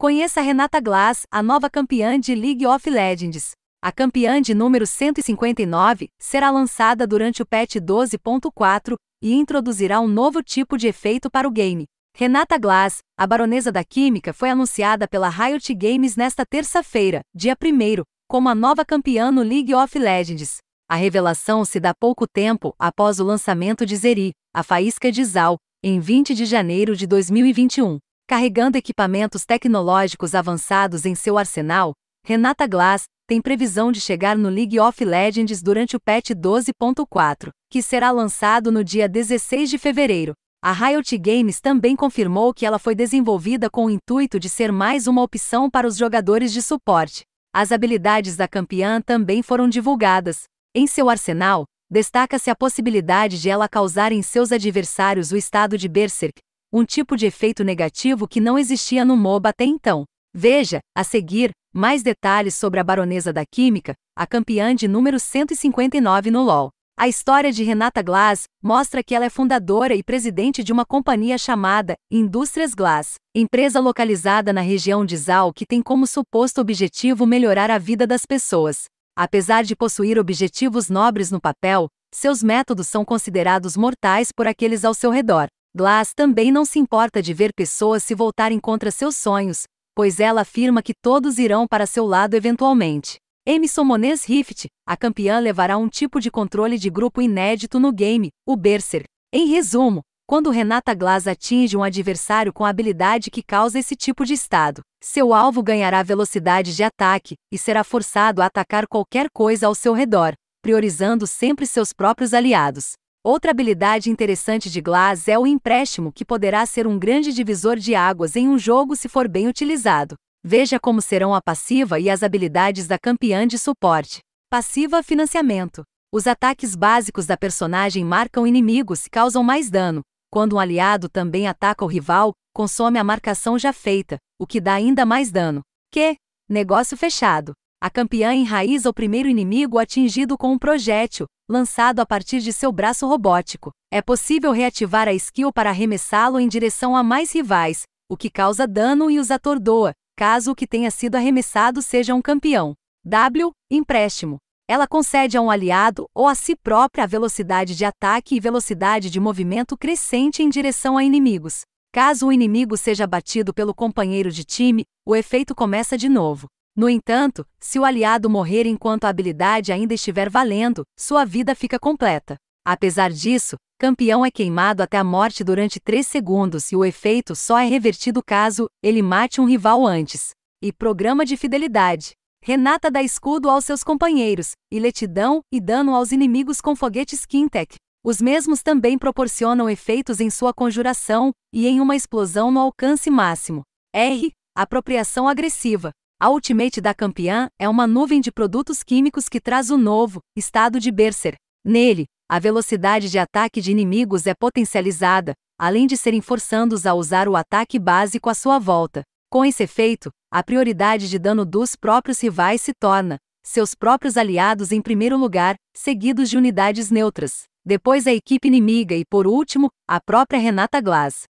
Conheça Renata Glass, a nova campeã de League of Legends. A campeã de número 159 será lançada durante o patch 12.4 e introduzirá um novo tipo de efeito para o game. Renata Glass, a baronesa da química, foi anunciada pela Riot Games nesta terça-feira, dia 1, como a nova campeã no League of Legends. A revelação se dá pouco tempo após o lançamento de Zeri, a faísca de Zal, em 20 de janeiro de 2021. Carregando equipamentos tecnológicos avançados em seu arsenal, Renata Glass tem previsão de chegar no League of Legends durante o patch 12.4, que será lançado no dia 16 de fevereiro. A Riot Games também confirmou que ela foi desenvolvida com o intuito de ser mais uma opção para os jogadores de suporte. As habilidades da campeã também foram divulgadas. Em seu arsenal, destaca-se a possibilidade de ela causar em seus adversários o estado de Berserk, um tipo de efeito negativo que não existia no MOBA até então. Veja, a seguir, mais detalhes sobre a baronesa da química, a campeã de número 159 no LOL. A história de Renata Glass mostra que ela é fundadora e presidente de uma companhia chamada Indústrias Glass, empresa localizada na região de Zal que tem como suposto objetivo melhorar a vida das pessoas. Apesar de possuir objetivos nobres no papel, seus métodos são considerados mortais por aqueles ao seu redor. Glass também não se importa de ver pessoas se voltarem contra seus sonhos, pois ela afirma que todos irão para seu lado eventualmente. Emerson Moniz Rift, a campeã levará um tipo de controle de grupo inédito no game, o Berserk. Em resumo, quando Renata Glass atinge um adversário com habilidade que causa esse tipo de estado, seu alvo ganhará velocidade de ataque e será forçado a atacar qualquer coisa ao seu redor, priorizando sempre seus próprios aliados. Outra habilidade interessante de Glass é o empréstimo, que poderá ser um grande divisor de águas em um jogo se for bem utilizado. Veja como serão a passiva e as habilidades da campeã de suporte. Passiva Financiamento. Os ataques básicos da personagem marcam inimigos e causam mais dano. Quando um aliado também ataca o rival, consome a marcação já feita, o que dá ainda mais dano. Que Negócio fechado. A campeã enraiza o primeiro inimigo atingido com um projétil, lançado a partir de seu braço robótico. É possível reativar a skill para arremessá-lo em direção a mais rivais, o que causa dano e os atordoa, caso o que tenha sido arremessado seja um campeão. W. Empréstimo. Ela concede a um aliado ou a si própria a velocidade de ataque e velocidade de movimento crescente em direção a inimigos. Caso o inimigo seja batido pelo companheiro de time, o efeito começa de novo. No entanto, se o aliado morrer enquanto a habilidade ainda estiver valendo, sua vida fica completa. Apesar disso, campeão é queimado até a morte durante 3 segundos e o efeito só é revertido caso ele mate um rival antes. E programa de fidelidade. Renata dá escudo aos seus companheiros, e letidão e dano aos inimigos com foguetes Quintec. Os mesmos também proporcionam efeitos em sua conjuração e em uma explosão no alcance máximo. R. Apropriação agressiva. A Ultimate da Campeã é uma nuvem de produtos químicos que traz o novo estado de Berser. Nele, a velocidade de ataque de inimigos é potencializada, além de serem forçados a usar o ataque básico à sua volta. Com esse efeito, a prioridade de dano dos próprios rivais se torna seus próprios aliados em primeiro lugar, seguidos de unidades neutras, depois a equipe inimiga e, por último, a própria Renata Glass.